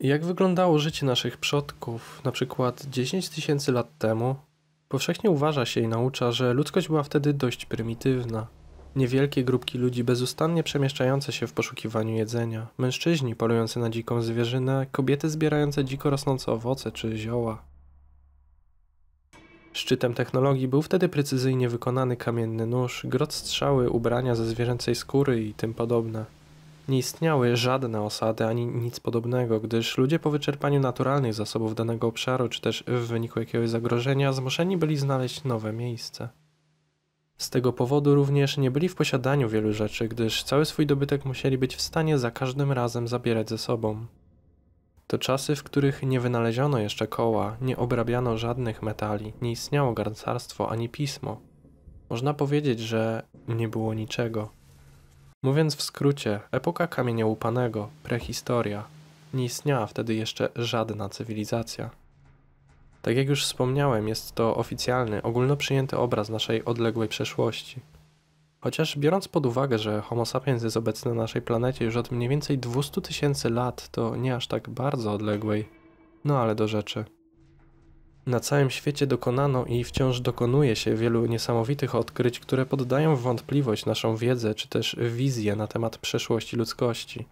Jak wyglądało życie naszych przodków, na przykład 10 tysięcy lat temu? Powszechnie uważa się i naucza, że ludzkość była wtedy dość prymitywna. Niewielkie grupki ludzi bezustannie przemieszczające się w poszukiwaniu jedzenia, mężczyźni polujący na dziką zwierzynę, kobiety zbierające dziko rosnące owoce czy zioła. Szczytem technologii był wtedy precyzyjnie wykonany kamienny nóż, grot strzały, ubrania ze zwierzęcej skóry i tym podobne. Nie istniały żadne osady ani nic podobnego, gdyż ludzie po wyczerpaniu naturalnych zasobów danego obszaru czy też w wyniku jakiegoś zagrożenia zmuszeni byli znaleźć nowe miejsce. Z tego powodu również nie byli w posiadaniu wielu rzeczy, gdyż cały swój dobytek musieli być w stanie za każdym razem zabierać ze sobą. To czasy, w których nie wynaleziono jeszcze koła, nie obrabiano żadnych metali, nie istniało garncarstwo ani pismo. Można powiedzieć, że nie było niczego. Mówiąc w skrócie, epoka kamienia łupanego, prehistoria, nie istniała wtedy jeszcze żadna cywilizacja. Tak jak już wspomniałem, jest to oficjalny, ogólnoprzyjęty obraz naszej odległej przeszłości. Chociaż biorąc pod uwagę, że Homo sapiens jest obecny na naszej planecie już od mniej więcej 200 tysięcy lat, to nie aż tak bardzo odległej. No ale do rzeczy. Na całym świecie dokonano i wciąż dokonuje się wielu niesamowitych odkryć, które poddają w wątpliwość naszą wiedzę czy też wizję na temat przeszłości ludzkości.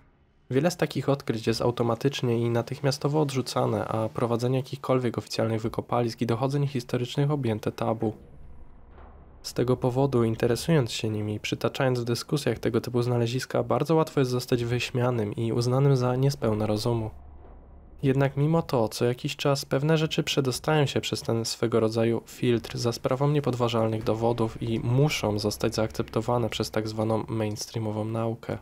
Wiele z takich odkryć jest automatycznie i natychmiastowo odrzucane, a prowadzenie jakichkolwiek oficjalnych wykopalisk i dochodzeń historycznych objęte tabu. Z tego powodu, interesując się nimi, przytaczając w dyskusjach tego typu znaleziska, bardzo łatwo jest zostać wyśmianym i uznanym za niespełna rozumu. Jednak mimo to, co jakiś czas pewne rzeczy przedostają się przez ten swego rodzaju filtr za sprawą niepodważalnych dowodów i muszą zostać zaakceptowane przez tak zwaną mainstreamową naukę.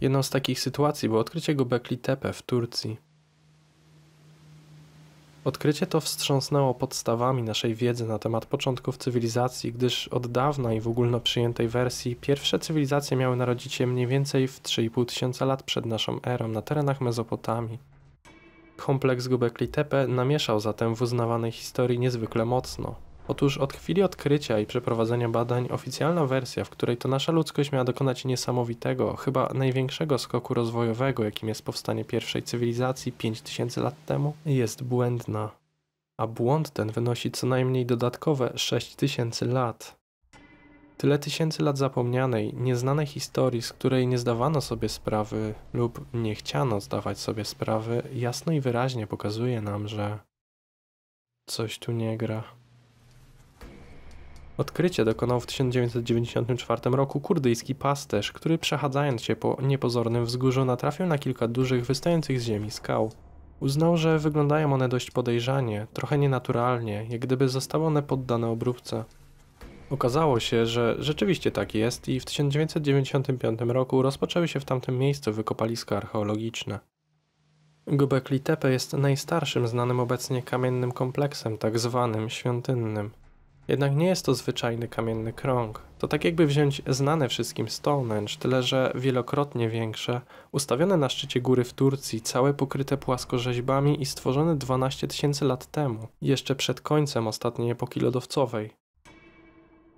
Jedną z takich sytuacji było odkrycie Gobekli Tepe w Turcji. Odkrycie to wstrząsnęło podstawami naszej wiedzy na temat początków cywilizacji, gdyż od dawna i w ogólnoprzyjętej wersji pierwsze cywilizacje miały narodzić się mniej więcej w 3,5 tysiąca lat przed naszą erą na terenach Mezopotamii. Kompleks Gubekli Tepe namieszał zatem w uznawanej historii niezwykle mocno. Otóż od chwili odkrycia i przeprowadzenia badań oficjalna wersja, w której to nasza ludzkość miała dokonać niesamowitego, chyba największego skoku rozwojowego, jakim jest powstanie pierwszej cywilizacji 5000 lat temu, jest błędna. A błąd ten wynosi co najmniej dodatkowe 6000 lat. Tyle tysięcy lat zapomnianej, nieznanej historii, z której nie zdawano sobie sprawy lub nie chciano zdawać sobie sprawy, jasno i wyraźnie pokazuje nam, że coś tu nie gra. Odkrycie dokonał w 1994 roku kurdyjski pasterz, który przechadzając się po niepozornym wzgórzu natrafił na kilka dużych, wystających z ziemi skał. Uznał, że wyglądają one dość podejrzanie, trochę nienaturalnie, jak gdyby zostały one poddane obróbce. Okazało się, że rzeczywiście tak jest i w 1995 roku rozpoczęły się w tamtym miejscu wykopaliska archeologiczne. Gobekli Tepe jest najstarszym znanym obecnie kamiennym kompleksem, tak zwanym świątynnym. Jednak nie jest to zwyczajny kamienny krąg. To tak jakby wziąć znane wszystkim Stonehenge, tyle że wielokrotnie większe, ustawione na szczycie góry w Turcji, całe pokryte płaskorzeźbami i stworzone 12 tysięcy lat temu, jeszcze przed końcem ostatniej epoki lodowcowej.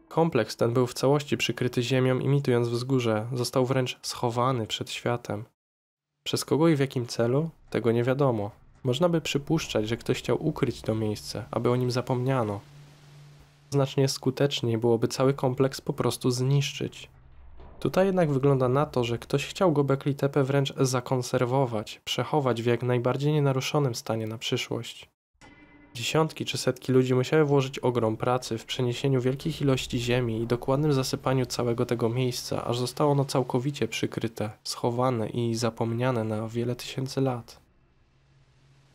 Kompleks ten był w całości przykryty ziemią, imitując wzgórze, został wręcz schowany przed światem. Przez kogo i w jakim celu, tego nie wiadomo. Można by przypuszczać, że ktoś chciał ukryć to miejsce, aby o nim zapomniano. Znacznie skuteczniej byłoby cały kompleks po prostu zniszczyć. Tutaj jednak wygląda na to, że ktoś chciał Gobekli Tepe wręcz zakonserwować, przechować w jak najbardziej nienaruszonym stanie na przyszłość. Dziesiątki czy setki ludzi musiały włożyć ogrom pracy w przeniesieniu wielkich ilości ziemi i dokładnym zasypaniu całego tego miejsca, aż zostało ono całkowicie przykryte, schowane i zapomniane na wiele tysięcy lat.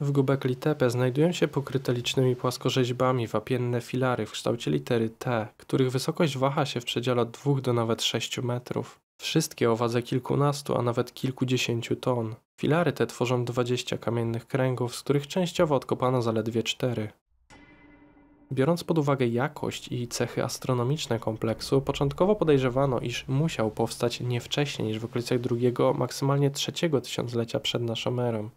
W Gubekli Tepe znajdują się pokryte licznymi płaskorzeźbami wapienne filary w kształcie litery T, których wysokość waha się w przedziale od 2 do nawet 6 metrów. Wszystkie o wadze kilkunastu, a nawet kilkudziesięciu ton. Filary te tworzą 20 kamiennych kręgów, z których częściowo odkopano zaledwie 4. Biorąc pod uwagę jakość i cechy astronomiczne kompleksu, początkowo podejrzewano, iż musiał powstać nie wcześniej niż w okolicach drugiego, maksymalnie trzeciego tysiąclecia przed naszą erą.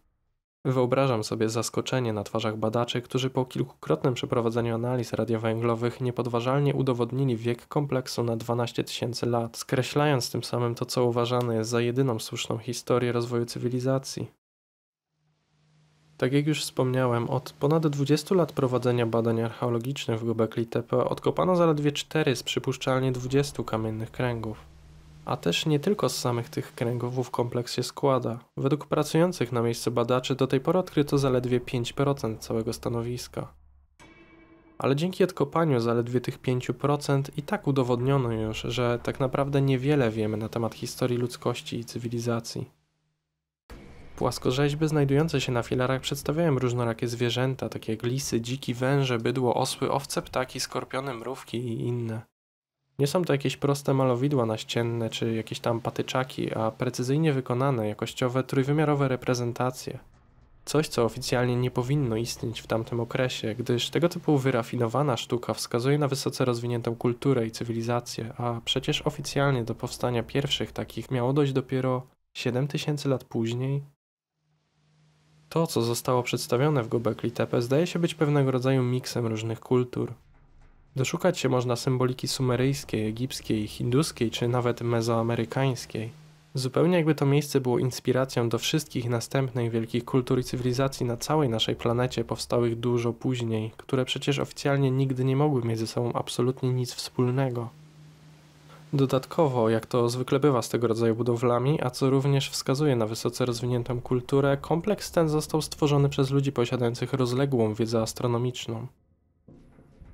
Wyobrażam sobie zaskoczenie na twarzach badaczy, którzy po kilkukrotnym przeprowadzeniu analiz radiowęglowych niepodważalnie udowodnili wiek kompleksu na 12 tysięcy lat, skreślając tym samym to, co uważane jest za jedyną słuszną historię rozwoju cywilizacji. Tak jak już wspomniałem, od ponad 20 lat prowadzenia badań archeologicznych w Göbekli Tepe odkopano zaledwie 4 z przypuszczalnie 20 kamiennych kręgów. A też nie tylko z samych tych kręgowów kompleks się składa. Według pracujących na miejscu badaczy do tej pory odkryto zaledwie 5% całego stanowiska. Ale dzięki odkopaniu zaledwie tych 5% i tak udowodniono już, że tak naprawdę niewiele wiemy na temat historii ludzkości i cywilizacji. Płaskorzeźby znajdujące się na filarach przedstawiają różnorakie zwierzęta, takie jak lisy, dziki, węże, bydło, osły, owce, ptaki, skorpiony, mrówki i inne. Nie są to jakieś proste malowidła naścienne czy jakieś tam patyczaki, a precyzyjnie wykonane, jakościowe, trójwymiarowe reprezentacje. Coś, co oficjalnie nie powinno istnieć w tamtym okresie, gdyż tego typu wyrafinowana sztuka wskazuje na wysoce rozwiniętą kulturę i cywilizację, a przecież oficjalnie do powstania pierwszych takich miało dojść dopiero 7000 lat później. To, co zostało przedstawione w Gobekli Tepe, zdaje się być pewnego rodzaju miksem różnych kultur. Doszukać się można symboliki sumeryjskiej, egipskiej, hinduskiej czy nawet mezoamerykańskiej. Zupełnie jakby to miejsce było inspiracją do wszystkich następnych wielkich kultur i cywilizacji na całej naszej planecie powstałych dużo później, które przecież oficjalnie nigdy nie mogły mieć ze sobą absolutnie nic wspólnego. Dodatkowo, jak to zwykle bywa z tego rodzaju budowlami, a co również wskazuje na wysoce rozwiniętą kulturę, kompleks ten został stworzony przez ludzi posiadających rozległą wiedzę astronomiczną.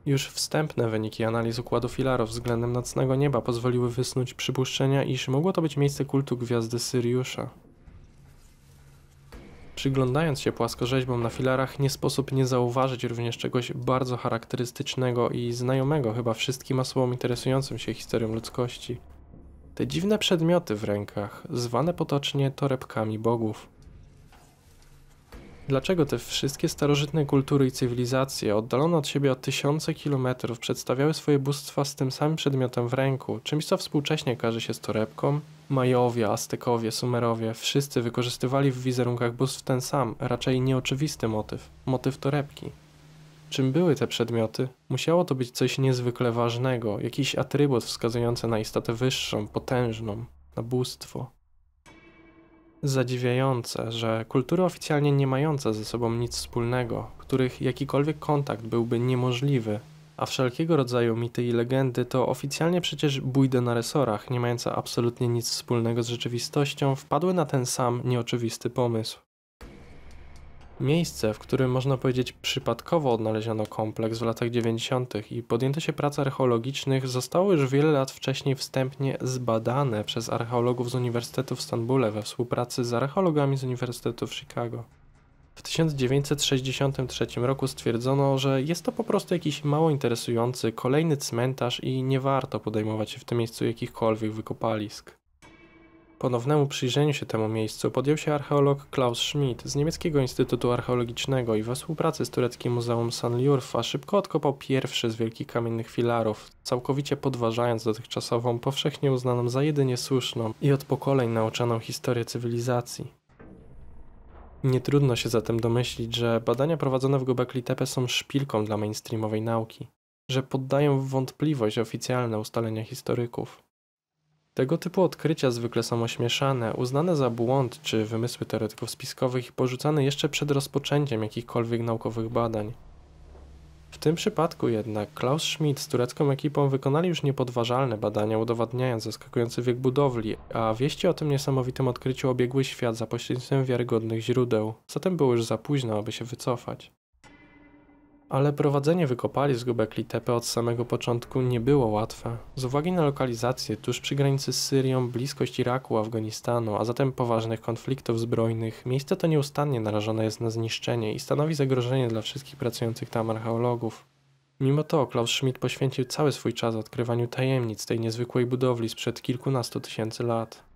Już wstępne wyniki analiz układu filarów względem nocnego nieba pozwoliły wysnuć przypuszczenia, iż mogło to być miejsce kultu gwiazdy Syriusza. Przyglądając się płaskorzeźbom na filarach, nie sposób nie zauważyć również czegoś bardzo charakterystycznego i znajomego chyba wszystkim osobom interesującym się historią ludzkości. Te dziwne przedmioty w rękach, zwane potocznie torebkami bogów. Dlaczego te wszystkie starożytne kultury i cywilizacje, oddalone od siebie o tysiące kilometrów, przedstawiały swoje bóstwa z tym samym przedmiotem w ręku, czymś co współcześnie każe się z torebką? Majowie, Aztekowie, Sumerowie, wszyscy wykorzystywali w wizerunkach bóstw ten sam, raczej nieoczywisty motyw, motyw torebki. Czym były te przedmioty? Musiało to być coś niezwykle ważnego, jakiś atrybut wskazujący na istotę wyższą, potężną, na bóstwo zadziwiające, że kultury oficjalnie nie mające ze sobą nic wspólnego, których jakikolwiek kontakt byłby niemożliwy, a wszelkiego rodzaju mity i legendy to oficjalnie przecież bójde na resorach, nie mające absolutnie nic wspólnego z rzeczywistością, wpadły na ten sam nieoczywisty pomysł. Miejsce, w którym można powiedzieć przypadkowo odnaleziono kompleks w latach 90. i podjęte się prac archeologicznych, zostało już wiele lat wcześniej wstępnie zbadane przez archeologów z Uniwersytetu w Stambule we współpracy z archeologami z Uniwersytetu w Chicago. W 1963 roku stwierdzono, że jest to po prostu jakiś mało interesujący kolejny cmentarz i nie warto podejmować się w tym miejscu jakichkolwiek wykopalisk. Ponownemu przyjrzeniu się temu miejscu podjął się archeolog Klaus Schmidt z niemieckiego Instytutu Archeologicznego i we współpracy z tureckim Muzeum Sanliurfa szybko odkopał pierwszy z wielkich kamiennych filarów, całkowicie podważając dotychczasową, powszechnie uznaną za jedynie słuszną i od pokoleń nauczaną historię cywilizacji. Nie trudno się zatem domyślić, że badania prowadzone w Gobekli Tepe są szpilką dla mainstreamowej nauki, że poddają w wątpliwość oficjalne ustalenia historyków. Tego typu odkrycia, zwykle są ośmieszane, uznane za błąd czy wymysły teoretyków spiskowych i porzucane jeszcze przed rozpoczęciem jakichkolwiek naukowych badań. W tym przypadku jednak Klaus Schmidt z turecką ekipą wykonali już niepodważalne badania, udowadniając zaskakujący wiek budowli, a wieści o tym niesamowitym odkryciu obiegły świat za pośrednictwem wiarygodnych źródeł, zatem było już za późno, aby się wycofać ale prowadzenie wykopalisk Göbekli Tepe od samego początku nie było łatwe. Z uwagi na lokalizację tuż przy granicy z Syrią, bliskość Iraku, Afganistanu, a zatem poważnych konfliktów zbrojnych, miejsce to nieustannie narażone jest na zniszczenie i stanowi zagrożenie dla wszystkich pracujących tam archeologów. Mimo to Klaus Schmidt poświęcił cały swój czas odkrywaniu tajemnic tej niezwykłej budowli sprzed kilkunastu tysięcy lat.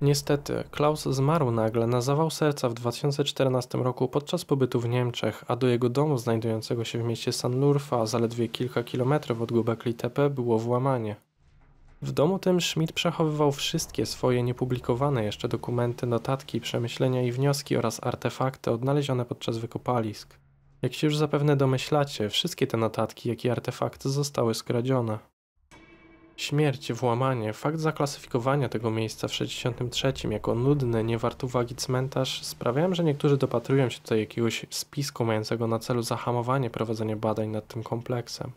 Niestety, Klaus zmarł nagle na zawał serca w 2014 roku podczas pobytu w Niemczech, a do jego domu znajdującego się w mieście Sanlurfa, zaledwie kilka kilometrów od Gubekli Tepe, było włamanie. W domu tym Schmidt przechowywał wszystkie swoje niepublikowane jeszcze dokumenty, notatki, przemyślenia i wnioski oraz artefakty odnalezione podczas wykopalisk. Jak się już zapewne domyślacie, wszystkie te notatki, jak i artefakty zostały skradzione. Śmierć, włamanie, fakt zaklasyfikowania tego miejsca w 63 jako nudny, niewart uwagi cmentarz sprawiają, że niektórzy dopatrują się tutaj jakiegoś spisku mającego na celu zahamowanie prowadzenia badań nad tym kompleksem.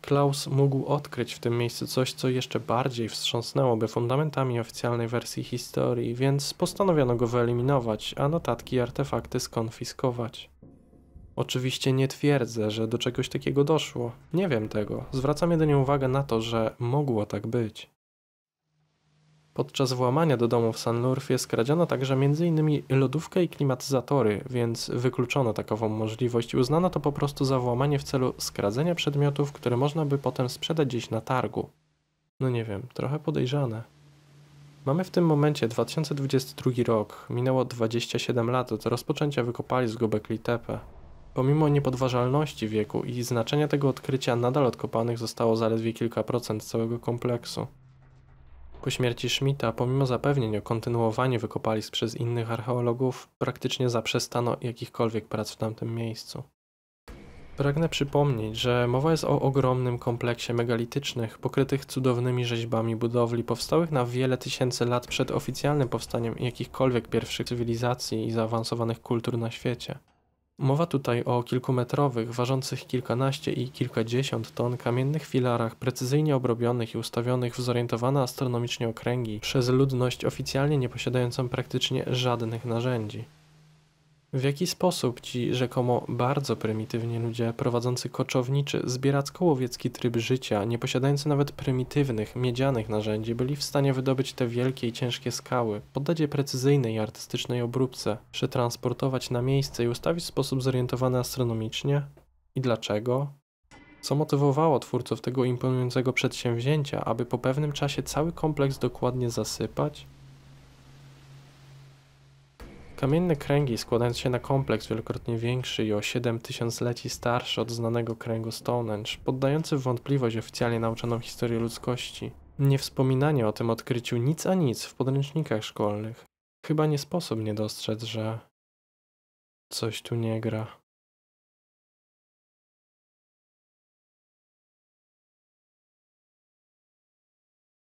Klaus mógł odkryć w tym miejscu coś, co jeszcze bardziej wstrząsnęłoby fundamentami oficjalnej wersji historii, więc postanowiono go wyeliminować, a notatki i artefakty skonfiskować. Oczywiście nie twierdzę, że do czegoś takiego doszło. Nie wiem tego. Zwracam jedynie uwagę na to, że mogło tak być. Podczas włamania do domu w Sunlurfie skradziono także m.in. lodówkę i klimatyzatory, więc wykluczono takową możliwość i uznano to po prostu za włamanie w celu skradzenia przedmiotów, które można by potem sprzedać gdzieś na targu. No nie wiem, trochę podejrzane. Mamy w tym momencie 2022 rok, minęło 27 lat od rozpoczęcia wykopalisk Gobekli Tepe. Pomimo niepodważalności wieku i znaczenia tego odkrycia nadal odkopanych zostało zaledwie kilka procent całego kompleksu. Po śmierci Schmidta, pomimo zapewnień o kontynuowaniu wykopalisk przez innych archeologów, praktycznie zaprzestano jakichkolwiek prac w tamtym miejscu. Pragnę przypomnieć, że mowa jest o ogromnym kompleksie megalitycznych, pokrytych cudownymi rzeźbami budowli powstałych na wiele tysięcy lat przed oficjalnym powstaniem jakichkolwiek pierwszych cywilizacji i zaawansowanych kultur na świecie. Mowa tutaj o kilkumetrowych, ważących kilkanaście i kilkadziesiąt ton kamiennych filarach precyzyjnie obrobionych i ustawionych w zorientowane astronomicznie okręgi przez ludność oficjalnie nieposiadającą praktycznie żadnych narzędzi. W jaki sposób ci rzekomo bardzo prymitywni ludzie prowadzący koczowniczy, zbieracko-łowiecki tryb życia, nie posiadający nawet prymitywnych, miedzianych narzędzi, byli w stanie wydobyć te wielkie i ciężkie skały, poddać je precyzyjnej i artystycznej obróbce, przetransportować na miejsce i ustawić w sposób zorientowany astronomicznie? I dlaczego? Co motywowało twórców tego imponującego przedsięwzięcia, aby po pewnym czasie cały kompleks dokładnie zasypać, Kamienne kręgi, składając się na kompleks wielokrotnie większy i o 7 tysiącleci starszy od znanego kręgu Stonehenge, poddający w wątpliwość oficjalnie nauczoną historię ludzkości. Nie wspominanie o tym odkryciu nic a nic w podręcznikach szkolnych. Chyba nie sposób nie dostrzec, że coś tu nie gra.